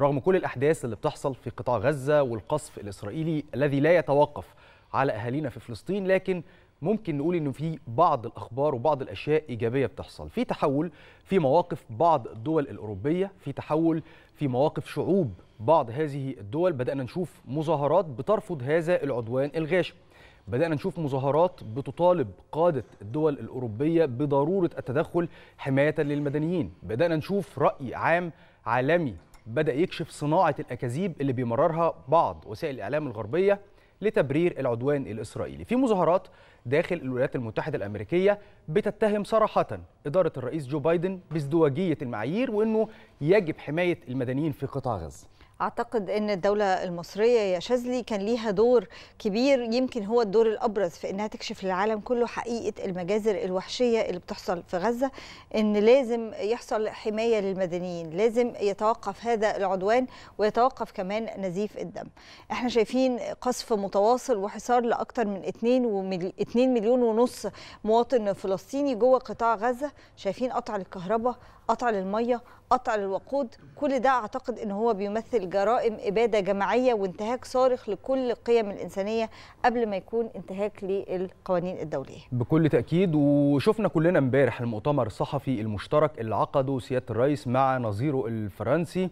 رغم كل الأحداث اللي بتحصل في قطاع غزة والقصف الإسرائيلي الذي لا يتوقف على أهالينا في فلسطين لكن ممكن نقول إنه في بعض الأخبار وبعض الأشياء إيجابية بتحصل في تحول في مواقف بعض الدول الأوروبية في تحول في مواقف شعوب بعض هذه الدول بدأنا نشوف مظاهرات بترفض هذا العدوان الغاشم بدأنا نشوف مظاهرات بتطالب قادة الدول الأوروبية بضرورة التدخل حماية للمدنيين بدأنا نشوف رأي عام عالمي بدأ يكشف صناعة الأكاذيب اللي بيمررها بعض وسائل الإعلام الغربية لتبرير العدوان الإسرائيلي في مظاهرات داخل الولايات المتحدة الأمريكية بتتهم صراحة إدارة الرئيس جو بايدن بازدواجية المعايير وأنه يجب حماية المدنيين في قطاع غزة أعتقد أن الدولة المصرية يا شاذلي كان ليها دور كبير يمكن هو الدور الأبرز في أنها تكشف للعالم كله حقيقة المجازر الوحشية اللي بتحصل في غزة أن لازم يحصل حماية للمدنيين لازم يتوقف هذا العدوان ويتوقف كمان نزيف الدم احنا شايفين قصف متواصل وحصار لأكثر من 2 و 2 مليون ونص مواطن فلسطيني جوه قطاع غزة شايفين قطع للكهرباء قطع للمية قطع للوقود كل ده أعتقد أن هو بيمثل الجرائم إبادة جماعية وانتهاك صارخ لكل قيم الإنسانية قبل ما يكون انتهاك للقوانين الدولية بكل تأكيد وشفنا كلنا امبارح المؤتمر الصحفي المشترك اللي عقده سيادة الرئيس مع نظيره الفرنسي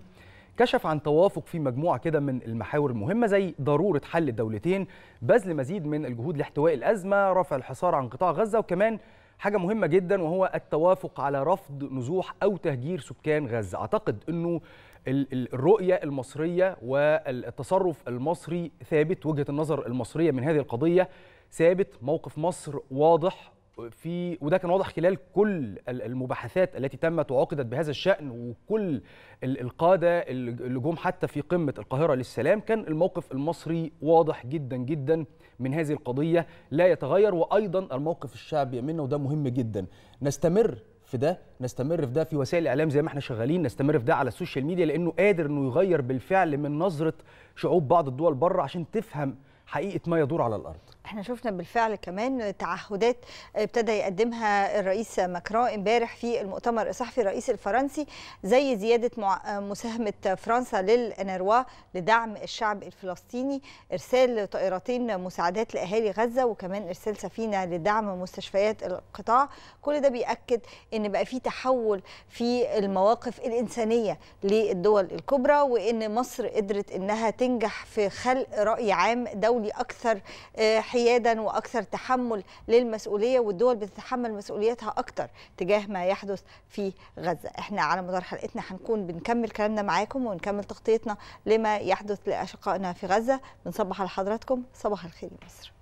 كشف عن توافق في مجموعه كده من المحاور المهمه زي ضروره حل الدولتين بذل مزيد من الجهود لاحتواء الازمه رفع الحصار عن قطاع غزه وكمان حاجه مهمه جدا وهو التوافق على رفض نزوح او تهجير سكان غزه اعتقد انه الرؤية المصرية والتصرف المصري ثابت وجهة النظر المصرية من هذه القضية ثابت موقف مصر واضح في وده كان واضح خلال كل المباحثات التي تمت وعقدت بهذا الشأن وكل القادة اللي جم حتى في قمة القاهرة للسلام كان الموقف المصري واضح جدا جدا من هذه القضية لا يتغير وأيضا الموقف الشعبي منه وده مهم جدا نستمر في ده نستمر في ده في وسائل الاعلام زي ما احنا شغالين نستمر في ده على السوشيال ميديا لانه قادر انه يغير بالفعل من نظره شعوب بعض الدول بره عشان تفهم حقيقه ما يدور على الارض احنا شفنا بالفعل كمان تعهدات ابتدى يقدمها الرئيس ماكرون امبارح في المؤتمر الصحفي الرئيس الفرنسي زي زياده مساهمه فرنسا للانروا لدعم الشعب الفلسطيني ارسال طائرتين مساعدات لاهالي غزه وكمان ارسال سفينه لدعم مستشفيات القطاع كل ده بياكد ان بقى في تحول في المواقف الانسانيه للدول الكبرى وان مصر قدرت انها تنجح في خلق راي عام دولي الدولي اكثر آه، حيادا واكثر تحمل للمسؤوليه والدول بتتحمل مسؤوليتها اكثر تجاه ما يحدث في غزه احنا على مدار حلقتنا هنكون بنكمل كلامنا معاكم ونكمل تغطيتنا لما يحدث لاشقائنا في غزه بنصبح على حضراتكم صباح الخير مصر